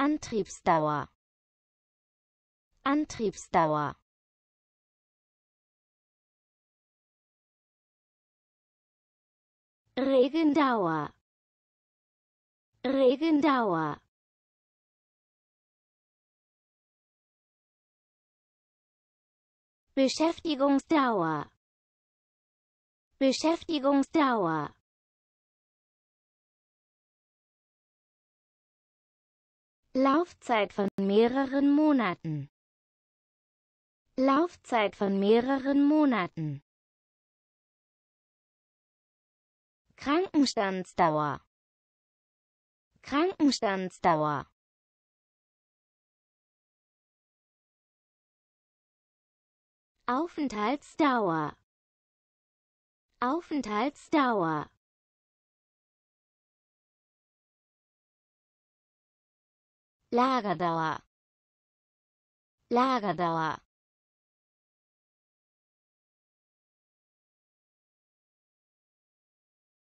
Antriebsdauer Antriebsdauer Regendauer Regendauer Beschäftigungsdauer Beschäftigungsdauer Laufzeit von mehreren Monaten. Laufzeit von mehreren Monaten. Krankenstandsdauer. Krankenstandsdauer. Aufenthaltsdauer. Aufenthaltsdauer ラーガだわラーガ